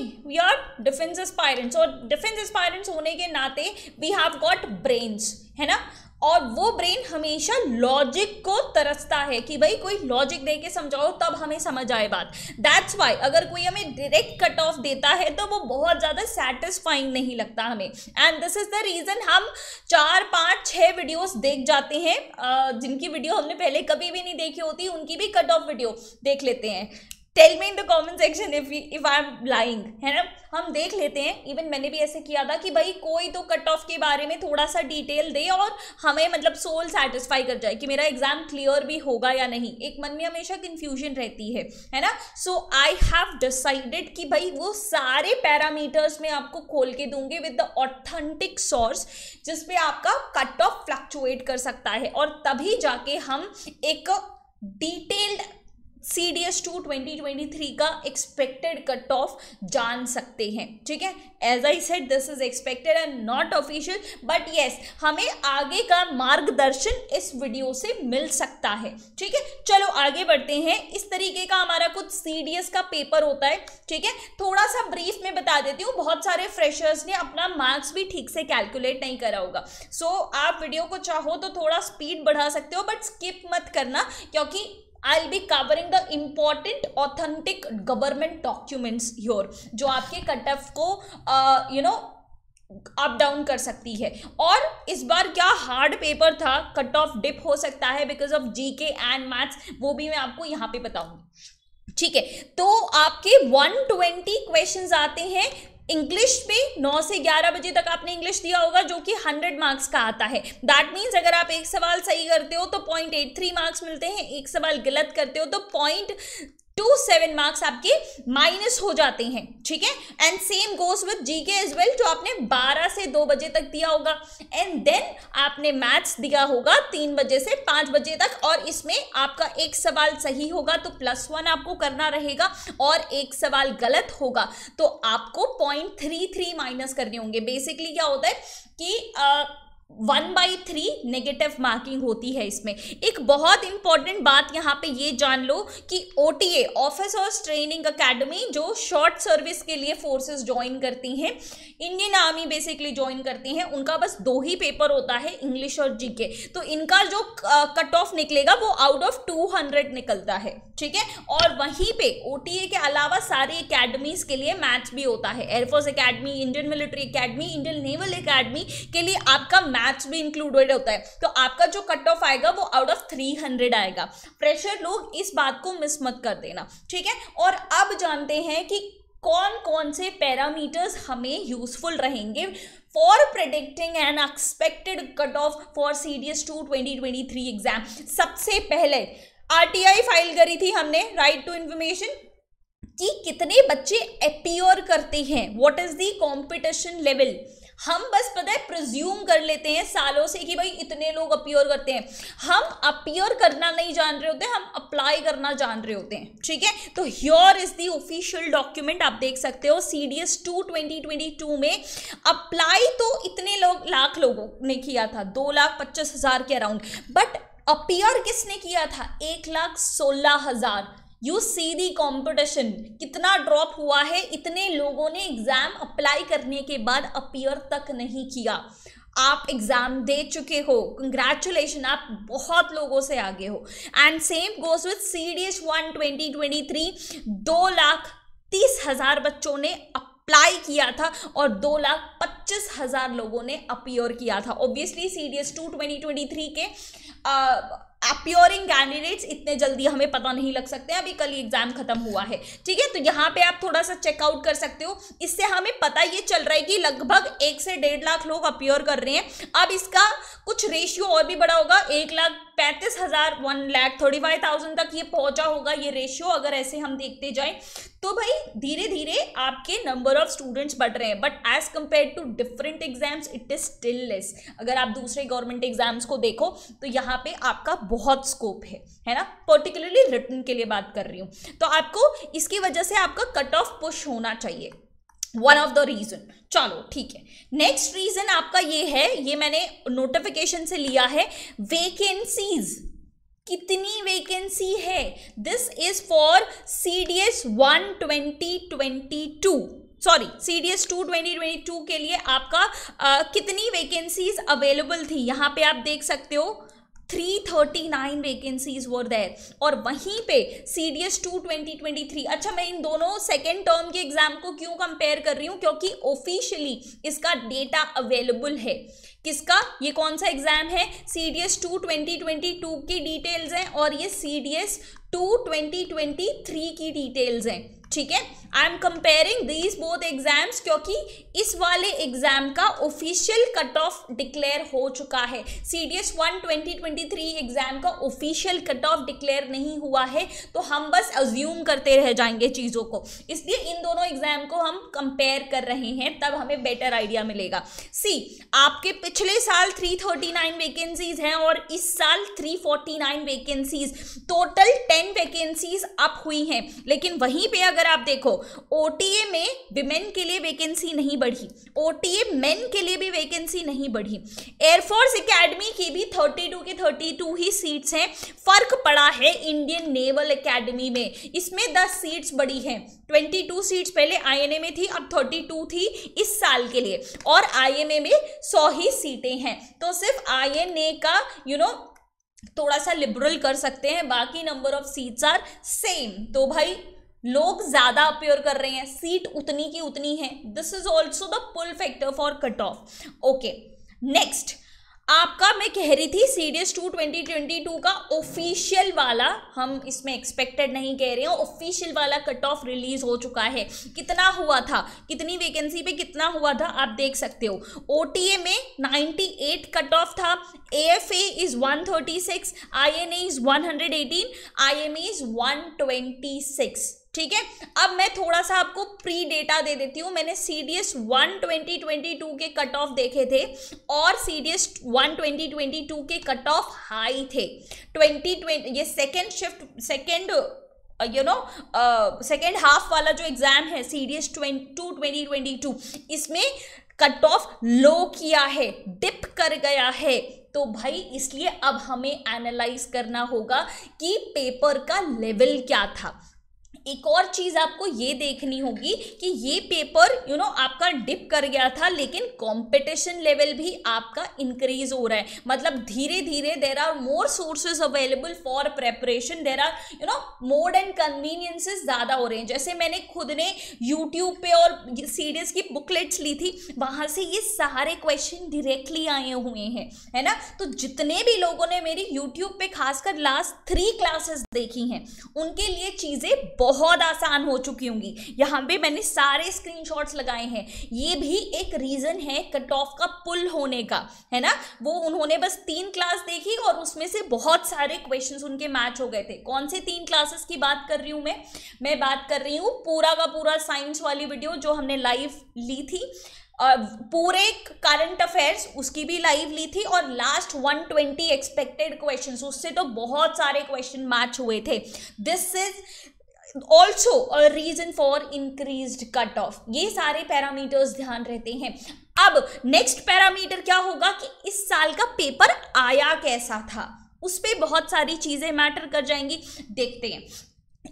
we are defence aspirants और defence aspirants होने के नाते वी हैव गॉट ब्रेन्स है ना और वो ब्रेन हमेशा लॉजिक को तरसता है कि भाई कोई लॉजिक दे के समझाओ तब हमें समझ आए बात दैट्स वाई अगर कोई हमें डायरेक्ट कट ऑफ देता है तो वो बहुत ज़्यादा सेटिस्फाइंग नहीं लगता हमें and this is the reason हम चार पाँच छः वीडियोस देख जाते हैं जिनकी वीडियो हमने पहले कभी भी नहीं देखी होती उनकी भी कट ऑफ वीडियो देख लेते हैं tell me in the comment section if if I am lying है ना हम देख लेते हैं इवन मैंने भी ऐसे किया था कि भाई कोई तो कट ऑफ के बारे में थोड़ा सा डिटेल दे और हमें मतलब सोल सेटिस्फाई कर जाए कि मेरा एग्जाम क्लियर भी होगा या नहीं एक मन में हमेशा कन्फ्यूजन रहती है है ना सो आई हैव डिसाइडेड कि भाई वो सारे पैरामीटर्स में आपको खोल के दूंगी विद द ऑथेंटिक सोर्स जिसपे आपका कट ऑफ फ्लक्चुएट कर सकता है और तभी जाके हम एक detailed C D S two twenty twenty three का एक्सपेक्टेड कट ऑफ जान सकते हैं ठीक है as I said this is expected and not official but yes हमें आगे का मार्गदर्शन इस वीडियो से मिल सकता है ठीक है चलो आगे बढ़ते हैं इस तरीके का हमारा कुछ सी डी एस का पेपर होता है ठीक है थोड़ा सा ब्रीफ में बता देती हूँ बहुत सारे फ्रेशर्स ने अपना मार्क्स भी ठीक से कैलकुलेट नहीं करा होगा सो so, आप वीडियो को चाहो तो थोड़ा स्पीड बढ़ा सकते हो बट स्किप मत करना क्योंकि I be covering the important authentic government documents your जो आपके कट ऑफ को यू नो अप डाउन कर सकती है और इस बार क्या हार्ड पेपर था कट ऑफ डिप हो सकता है बिकॉज ऑफ जी के एंड मैथ्स वो भी मैं आपको यहाँ पे बताऊंगी ठीक है तो आपके 120 क्वेश्चंस आते हैं इंग्लिश भी 9 से 11 बजे तक आपने इंग्लिश दिया होगा जो कि 100 मार्क्स का आता है दैट मीन्स अगर आप एक सवाल सही करते हो तो पॉइंट एट थ्री मार्क्स मिलते हैं एक सवाल गलत करते हो तो पॉइंट टू सेवन मार्क्स आपके माइनस हो जाते हैं ठीक है and same goes with GK as well जो आपने बारह से दो बजे तक दिया होगा एंड देन आपने मैथ्स दिया होगा तीन बजे से पाँच बजे तक और इसमें आपका एक सवाल सही होगा तो प्लस वन आपको करना रहेगा और एक सवाल गलत होगा तो आपको पॉइंट थ्री थ्री माइनस करने होंगे बेसिकली क्या होता है कि आ, one by three negative marking होती है इसमें एक बहुत इंपॉर्टेंट बात यहाँ पे ये जान लो कि O T A office of training academy जो शॉर्ट सर्विस के लिए फोर्सेस ज्वाइन करती हैं इंडियन आर्मी बेसिकली ज्वाइन करती हैं उनका बस दो ही पेपर होता है इंग्लिश और जीके तो इनका जो कट ऑफ निकलेगा वो आउट ऑफ टू हंड्रेड निकलता है ठीक है और वहीं पे ओ टी ए के अलावा सारे अकेडमीज के लिए मैच भी होता है air force academy Indian military academy Indian naval academy के लिए आपका मैच भी इंक्लूडेड होता है तो आपका जो कट ऑफ आएगा वो आउट ऑफ थ्री हंड्रेड आएगा प्रेशर लोग इस बात को मिस मत कर देना ठीक है और अब जानते हैं कि कौन कौन से पैरामीटर्स हमें यूजफुल रहेंगे for predicting an expected cut off for C D S two twenty twenty three exam सबसे पहले आर टी आई फाइल करी थी हमने राइट टू इन्फॉर्मेशन कि कितने बच्चे अपियर करते हैं what is the competition level हम बस पता है प्रज्यूम कर लेते हैं सालों से कि भाई इतने लोग अपियोर करते हैं हम अपियोर करना नहीं जान रहे होते हम अप्लाई करना जान रहे होते हैं ठीक है तो here is the official document आप देख सकते हो C D S two twenty twenty two में अप्लाई तो इतने लोग लाख लोगों ने किया था दो लाख पच्चीस हज़ार के अराउंड बट अपियर किसने किया था एक लाख सोलह हज़ार यू सी दी कॉम्पिटिशन कितना ड्रॉप हुआ है इतने लोगों ने एग्जाम अप्लाई करने के बाद अपियर तक नहीं किया आप एग्जाम दे चुके हो कंग्रेचुलेशन आप बहुत लोगों से आगे हो and same goes with C D S one twenty twenty three दो लाख तीस हजार बच्चों ने अप्लाई किया था और दो लाख पच्चीस हजार लोगों ने अपियोर किया था obviously C D S two twenty twenty three के अपियोरिंग कैंडिडेट्स इतने जल्दी हमें पता नहीं लग सकते अभी कल एग्जाम खत्म हुआ है ठीक है तो यहाँ पे आप थोड़ा सा चेकआउट कर सकते हो इससे हमें पता ये चल रहा है कि लगभग एक से डेढ़ लाख लोग अपियोर कर रहे हैं अब इसका कुछ रेशियो और भी बड़ा होगा एक लाख पैंतीस हजार one lakh thirty five thousand तक ये पहुंचा होगा ये रेशियो अगर ऐसे हम देखते जाए तो भाई धीरे धीरे आपके नंबर ऑफ स्टूडेंट्स बढ़ रहे हैं but as compare to different exams it is still less अगर आप दूसरे गवर्नमेंट एग्जाम्स को देखो तो यहाँ पे आपका बहुत स्कोप है है ना पर्टिकुलरली रिटर्न के लिए बात कर रही हूँ तो आपको इसकी वजह से आपका कट ऑफ पुश होना चाहिए वन ऑफ द रीजन चलो ठीक है नेक्स्ट रीजन आपका ये है ये मैंने नोटिफिकेशन से लिया है वेकेंसीज कितनी वैकेंसी है this is for C D S one twenty twenty two sorry C D S two twenty twenty two के लिए आपका आ, कितनी वैकेंसीज अवेलेबल थी यहाँ पे आप देख सकते हो 339 वैकेंसीज वर देयर और वहीं पे C D S two twenty twenty three अच्छा मैं इन दोनों सेकेंड टर्म के एग्जाम को क्यों कंपेयर कर रही हूँ क्योंकि ऑफिशियली इसका डेटा अवेलेबल है किसका ये कौन सा एग्जाम है C D S two twenty twenty two की डिटेल्स हैं और ये C D S two twenty twenty three की डिटेल्स हैं ठीक है I am comparing these both exams क्योंकि इस वाले एग्जाम का ऑफिशियल कट ऑफ डिक्लेयर हो चुका है C D S one twenty twenty three exam का ऑफिशियल कट ऑफ डिक्लेयर नहीं हुआ है तो हम बस अज्यूम करते रह जाएंगे चीज़ों को इसलिए इन दोनों एग्जाम को हम कंपेयर कर रहे हैं तब हमें बेटर आइडिया मिलेगा सी आपके पिछले साल थ्री थर्टी नाइन वेकेंसीज हैं और इस साल three forty nine vacancies total ten ten vacancies up हुई हैं लेकिन वहीं पे अगर आप देखो ओ में विमेन के लिए वैकेंसी नहीं बढ़ी ओ मेन के लिए भी वैकेंसी नहीं बढ़ी एयरफोर्स अकेडमी की भी 32 के 32 ही सीट्स हैं फर्क पड़ा है इंडियन नेवल अकेडमी में इसमें 10 सीट्स बढ़ी हैं 22 सीट्स पहले आई में थी अब 32 थी इस साल के लिए और आई में 100 ही सीटें हैं तो सिर्फ आई का यू you नो know, थोड़ा सा लिबरल कर सकते हैं बाकी number of seats are same तो भाई लोग ज्यादा अपेयर कर रहे हैं सीट उतनी की उतनी है this is also the pull factor for cut off okay next आपका मैं कह रही थी सीरियस टू ट्वेंटी ट्वेंटी टू का ऑफिशियल वाला हम इसमें एक्सपेक्टेड नहीं कह रहे हैं ऑफिशियल वाला कट ऑफ रिलीज हो चुका है कितना हुआ था कितनी वैकेंसी पे कितना हुआ था आप देख सकते हो ओ में 98 कट ऑफ था A F A is one thirty six I N A is one hundred eighteen I M A is one twenty six ठीक है अब मैं थोड़ा सा आपको प्री डेटा दे देती हूँ मैंने C D S one twenty twenty two के कट ऑफ देखे थे और C D S one twenty twenty two के कट ऑफ हाई थे ट्वेंटी ट्वेंटी ये second shift second you know second half वाला जो एग्ज़ाम है C D S two twenty twenty two इसमें कट ऑफ लो किया है डिप कर गया है तो भाई इसलिए अब हमें एनालाइज करना होगा कि पेपर का लेवल क्या था एक और चीज़ आपको ये देखनी होगी कि ये paper you you know know, आपका डिप कर गया था लेकिन कंपटीशन लेवल भी आपका इंक्रीज हो रहा है मतलब धीरे धीरे there are more sources available for preparation there are you know mode and conveniences ज़्यादा हो रहे हैं जैसे मैंने खुद ने यूट्यूब पे और सीरीज की बुकलेट्स ली थी वहां से ये सारे क्वेश्चन डिरेक्टली आए हुए हैं है ना तो जितने भी लोगों ने मेरी यूट्यूब पे खासकर लास्ट थ्री क्लासेस देखी हैं उनके लिए चीज़ें बहुत बहुत आसान हो चुकी होंगी यहाँ पे मैंने सारे स्क्रीनशॉट्स लगाए हैं ये भी एक रीज़न है कट ऑफ का पुल होने का है ना वो उन्होंने बस तीन क्लास देखी और उसमें से बहुत सारे क्वेश्चंस उनके मैच हो गए थे कौन से तीन क्लासेस की बात कर रही हूँ मैं मैं बात कर रही हूँ पूरा का पूरा साइंस वाली वीडियो जो हमने लाइव ली थी पूरे करंट अफेयर्स उसकी भी लाइव ली थी और लास्ट 120 एक्सपेक्टेड क्वेश्चंस उससे तो बहुत सारे क्वेश्चन मैच हुए थे this is also a reason for increase cut off ये सारे पैरामीटर्स ध्यान रहते हैं अब नेक्स्ट पैरामीटर क्या होगा कि इस साल का पेपर आया कैसा था उस पर बहुत सारी चीज़ें मैटर कर जाएंगी देखते हैं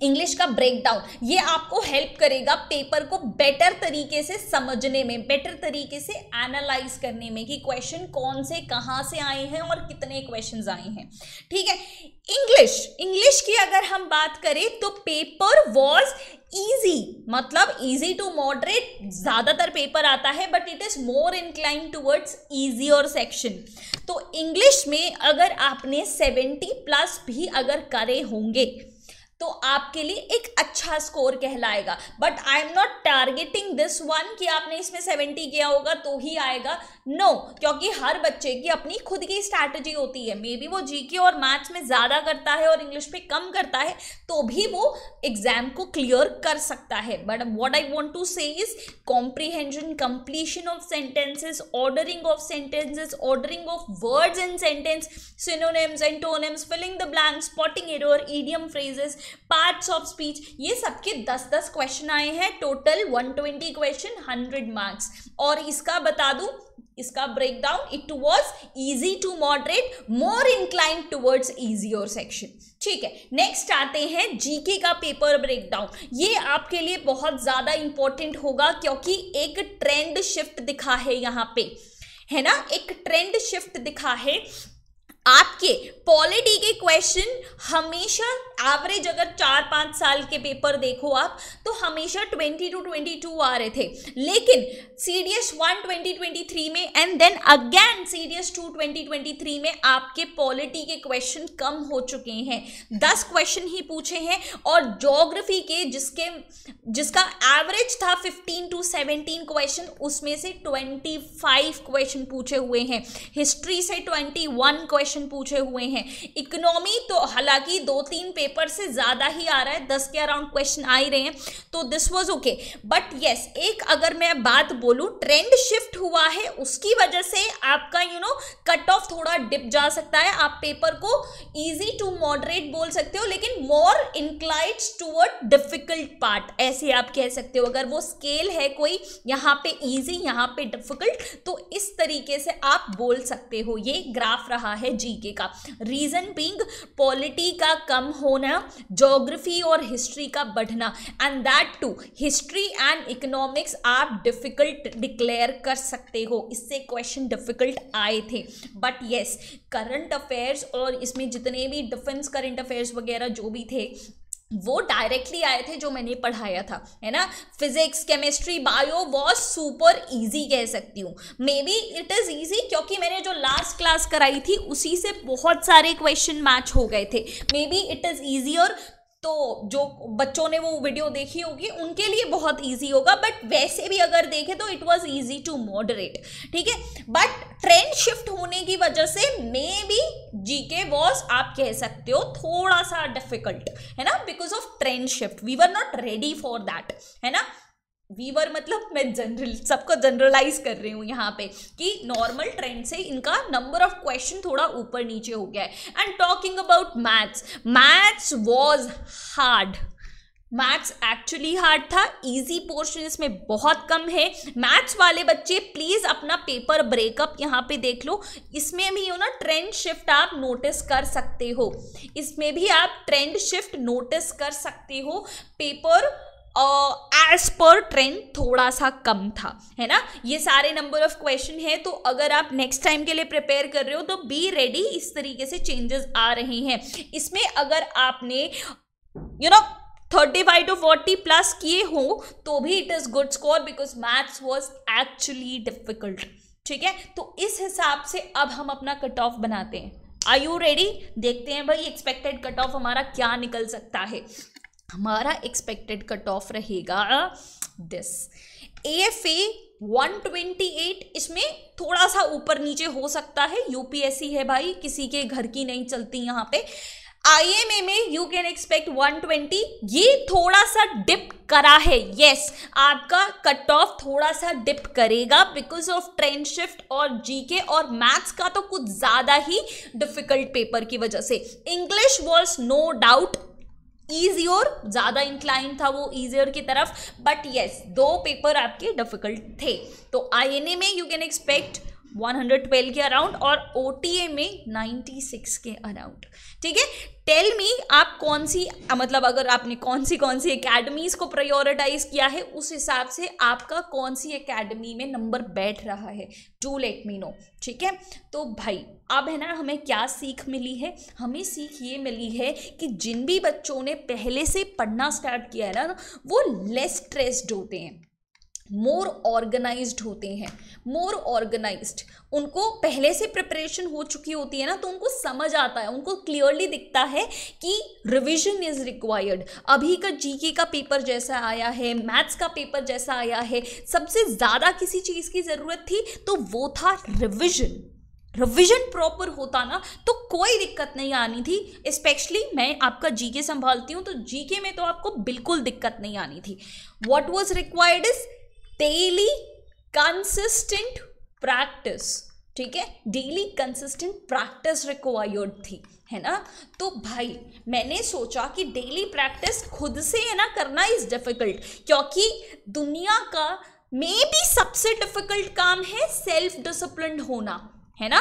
इंग्लिश का ब्रेकडाउन ये आपको हेल्प करेगा पेपर को बेटर तरीके से समझने में बेटर तरीके से एनालाइज करने में कि क्वेश्चन कौन से कहाँ से आए हैं और कितने क्वेश्चन आए हैं ठीक है इंग्लिश इंग्लिश की अगर हम बात करें तो पेपर वॉज ईजी मतलब ईजी टू मॉडरेट ज़्यादातर पेपर आता है but it is more incline towards easy और सेक्शन तो इंग्लिश में अगर आपने सेवेंटी प्लस भी अगर करे होंगे तो आपके लिए एक अच्छा स्कोर कहलाएगा but I am not targeting this one कि आपने इसमें सेवेंटी किया होगा तो ही आएगा नो no, क्योंकि हर बच्चे की अपनी खुद की स्ट्रैटेजी होती है मे बी वो जीके और मैथ्स में ज़्यादा करता है और इंग्लिश में कम करता है तो भी वो एग्जाम को क्लियर कर सकता है but what I want to say is comprehension completion of sentences ordering of sentences ordering of words and sentence and tonemes filling the blank spotting error idiom phrases parts of speech ये सबके दस दस question आए हैं total one twenty question hundred marks और इसका बता दूं इसका break down it was easy to moderate more incline towards easy और सेक्शन ठीक है नेक्स्ट आते हैं जीके का पेपर ब्रेक डाउन ये आपके लिए बहुत ज़्यादा इंपॉर्टेंट होगा क्योंकि एक ट्रेंड शिफ्ट दिखा है यहाँ पे है ना एक ट्रेंड शिफ्ट दिखा है आपके पॉलिटी के क्वेश्चन हमेशा एवरेज अगर चार पाँच साल के पेपर देखो आप तो हमेशा ट्वेंटी टू ट्वेंटी टू आ रहे थे लेकिन C D S one twenty twenty three में and then again C D S two twenty twenty three में आपके पॉलिटी के क्वेश्चन कम हो चुके हैं दस क्वेश्चन ही पूछे हैं और जोग्राफी के जिसके जिसका एवरेज था फिफ्टीन टू सेवेंटीन क्वेश्चन उसमें से ट्वेंटी फाइव क्वेश्चन पूछे हुए हैं हिस्ट्री से ट्वेंटी वन क्वेश्चन क्वेश्चन पूछे हुए हैं इकोनॉमी तो हालांकि दो तीन पेपर से ज़्यादा ही आ रहा है दस के अराउंड क्वेश्चन आ ही रहे हैं तो this was okay but yes एक अगर मैं बात बोलूँ ट्रेंड शिफ्ट हुआ है उसकी वजह से आपका यू नो कट ऑफ थोड़ा डिप जा सकता है आप पेपर को ईजी टू मॉडरेट बोल सकते हो लेकिन more inclines toward difficult part ऐसे आप कह सकते हो अगर वो स्केल है कोई यहाँ पे ईजी यहाँ पे डिफिकल्ट तो इस तरीके से आप बोल सकते हो ये ग्राफ रहा है जीके का रीज़न बींग पॉलिटी का कम होना जोग्राफी और हिस्ट्री का बढ़ना and that to history and economics आप डिफ़िकल्ट डिक्लेयर कर सकते हो इससे क्वेश्चन डिफ़िकल्ट आए थे बट येस करंट अफेयर्स और इसमें जितने भी डिफेंस करंट अफेयर्स वगैरह जो भी थे वो डायरेक्टली आए थे जो मैंने पढ़ाया था है ना physics chemistry bio was super easy कह सकती हूँ maybe it is easy क्योंकि मैंने जो लास्ट क्लास कराई थी उसी से बहुत सारे क्वेश्चन मैच हो गए थे maybe it is easy और तो जो बच्चों ने वो वीडियो देखी होगी उनके लिए बहुत ईजी होगा बट वैसे भी अगर देखें तो it was easy to moderate ठीक है बट ट्रेंड शिफ्ट होने की वजह से मे बी जी के वॉज आप कह सकते हो थोड़ा सा डिफिकल्ट है ना because of trend shift we were not ready for that है ना वीवर मतलब मैं जनरल सबको जनरलाइज कर रही हूँ यहाँ पे कि नॉर्मल ट्रेंड से इनका नंबर ऑफ क्वेश्चन थोड़ा ऊपर नीचे हो गया है and talking about maths maths was hard maths actually hard था इजी पोर्शन इसमें बहुत कम है मैथ्स वाले बच्चे प्लीज़ अपना पेपर ब्रेकअप यहाँ पे देख लो इसमें भी यू ना ट्रेंड शिफ्ट आप नोटिस कर सकते हो इसमें भी आप ट्रेंड शिफ्ट नोटिस कर सकते हो पेपर एज पर ट्रेंड थोड़ा सा कम था है ना ये सारे नंबर ऑफ क्वेश्चन है तो अगर आप नेक्स्ट टाइम के लिए प्रिपेयर कर रहे हो तो बी रेडी इस तरीके से चेंजेस आ रहे हैं इसमें अगर आपने you know thirty five to forty plus किए हो तो भी it is good score because maths was actually difficult ठीक है तो इस हिसाब से अब हम अपना कट ऑफ बनाते हैं आर यू रेडी देखते हैं भाई एक्सपेक्टेड कट ऑफ हमारा क्या निकल सकता है हमारा एक्सपेक्टेड कट ऑफ रहेगा this F A one twenty eight इसमें थोड़ा सा ऊपर नीचे हो सकता है यूपीएससी है भाई किसी के घर की नहीं चलती यहाँ पे आई एम ए में you can expect one twenty ये थोड़ा सा डिप करा है यस yes, आपका कट ऑफ थोड़ा सा डिप करेगा बिकॉज ऑफ ट्रेंड शिफ्ट और जीके और मैथ्स का तो कुछ ज़्यादा ही डिफिकल्ट पेपर की वजह से English was no doubt easy और ज़्यादा इंक्लाइन था वो ईजियर की तरफ बट येस yes, दो पेपर आपके डिफिकल्ट थे तो ए में यू कैन एक्सपेक्ट 112 के अराउंड और ओ में 96 के अराउंड ठीक है टेल मी आप कौन सी मतलब अगर आपने कौन सी कौन सी एकेडमीज को प्रायोरिटाइज किया है उस हिसाब से आपका कौन सी एकेडमी में नंबर बैठ रहा है टू लेट मी नो ठीक है तो भाई अब है ना हमें क्या सीख मिली है हमें सीख ये मिली है कि जिन भी बच्चों ने पहले से पढ़ना स्टार्ट किया है ना वो लेस स्ट्रेस्ड होते हैं मोर ऑर्गेनाइज होते हैं मोर ऑर्गेनाइज उनको पहले से प्रिपरेशन हो चुकी होती है ना तो उनको समझ आता है उनको क्लियरली दिखता है कि रिविजन इज रिक्वायर्ड अभी का जीके का पेपर जैसा आया है मैथ्स का पेपर जैसा आया है सबसे ज़्यादा किसी चीज़ की ज़रूरत थी तो वो था रिविजन रिविजन प्रॉपर होता ना तो कोई दिक्कत नहीं आनी थी स्पेशली मैं आपका जीके संभालती हूँ तो जीके में तो आपको बिल्कुल दिक्कत नहीं आनी थी what was required is daily consistent practice ठीक है डेली कंसिस्टेंट प्रैक्टिस रिक्वायर्ड थी है ना तो भाई मैंने सोचा कि डेली प्रैक्टिस खुद से है ना करना इज़ डिफ़िकल्ट क्योंकि दुनिया का मे बी सबसे डिफ़िकल्ट काम है सेल्फ डिसिप्लिन होना है ना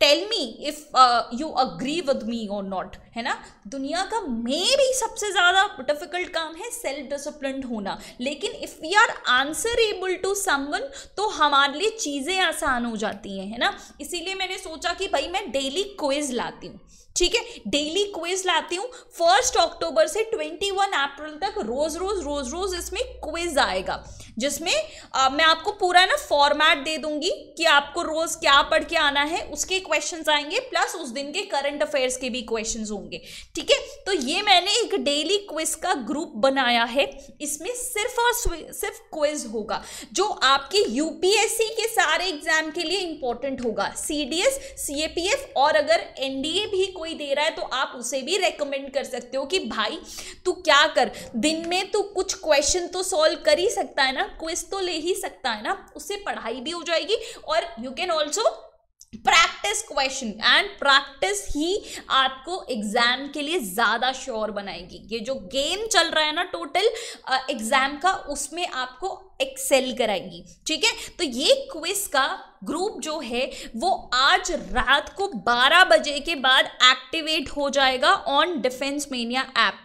tell me if you agree with me और नॉट है ना दुनिया का मे भी सबसे ज़्यादा डिफिकल्ट काम है सेल्फ डिसिप्लिन होना लेकिन if we are answerable to someone तो हमारे लिए चीज़ें आसान हो जाती हैं है ना इसीलिए मैंने सोचा कि भाई मैं डेली क्विज लाती हूँ ठीक है डेली क्विज लाती हूँ फर्स्ट अक्टूबर से ट्वेंटी वन अप्रैल तक रोज़ रोज़ रोज़ रोज़ इसमें क्विज आएगा जिसमें आ, मैं आपको पूरा ना फॉर्मेट दे दूंगी कि आपको रोज़ क्या पढ़ के आना है उसके क्वेश्चन आएंगे प्लस उस दिन के करंट अफेयर्स के भी क्वेश्चन होंगे ठीक है तो ये मैंने एक डेली क्विज का ग्रुप बनाया है इसमें सिर्फ और सिर्फ क्विज होगा जो आपके यूपीएससी के सारे एग्जाम के लिए इंपॉर्टेंट होगा सी सीएपीएफ और अगर एनडीए भी कोई दे रहा है तो आप उसे भी रेकमेंड कर सकते हो कि भाई तू क्या कर दिन में तू कुछ क्वेश्चन तो सॉल्व कर ही सकता है ना ना क्विज तो ले ही सकता है ना उससे पढ़ाई भी हो जाएगी और you can also practice question and practice ही आपको एग्जाम के लिए ज़्यादा श्योर बनाएगी ये जो गेम चल रहा है ना टोटल एग्जाम का उसमें आपको एक्सेल कराएगी ठीक है तो ये क्विज का ग्रुप जो है वो आज रात को 12 बजे के बाद एक्टिवेट हो जाएगा ऑन डिफेंस मेनिया ऐप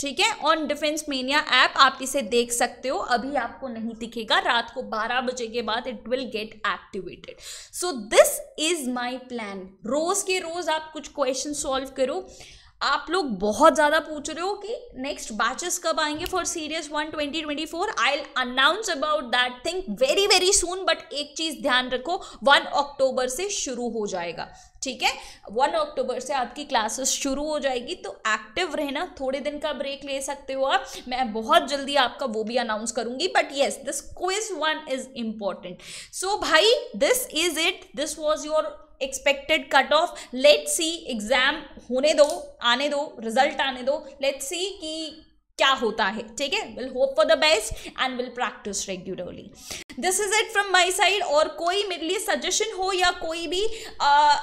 ठीक है ऑन डिफेंस मेनिया ऐप आप इसे देख सकते हो अभी आपको नहीं दिखेगा रात को 12 बजे के बाद it will get activated so this is my plan रोज के रोज आप कुछ क्वेश्चन सॉल्व करो आप लोग बहुत ज़्यादा पूछ रहे हो कि नेक्स्ट बैचेस कब आएंगे for serious one twenty twenty four I announce about that thing very very soon but एक चीज़ ध्यान रखो वन अक्टूबर से शुरू हो जाएगा ठीक है वन अक्टूबर से आपकी क्लासेस शुरू हो जाएगी तो एक्टिव रहना थोड़े दिन का ब्रेक ले सकते हो आप मैं बहुत जल्दी आपका वो भी अनाउंस करूंगी but yes this quiz one is important so भाई this is it this was your expected cut off let see exam होने दो आने दो रिजल्ट आने दो लेट सी कि क्या होता है ठीक है will hope for the best and will practice regularly this is it from my side और कोई मेरे लिए सजेशन हो या कोई भी uh,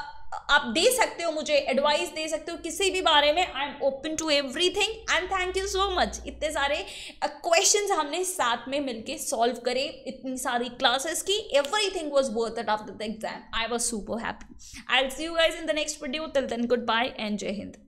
आप दे सकते हो मुझे एडवाइस दे सकते हो किसी भी बारे में I am open to everything and thank you so much इतने सारे क्वेश्चन uh, हमने साथ में मिलके सॉल्व करे इतनी सारी क्लासेस की everything was worth it after the exam I was super happy I see you guys in the next video till then goodbye and जय हिंद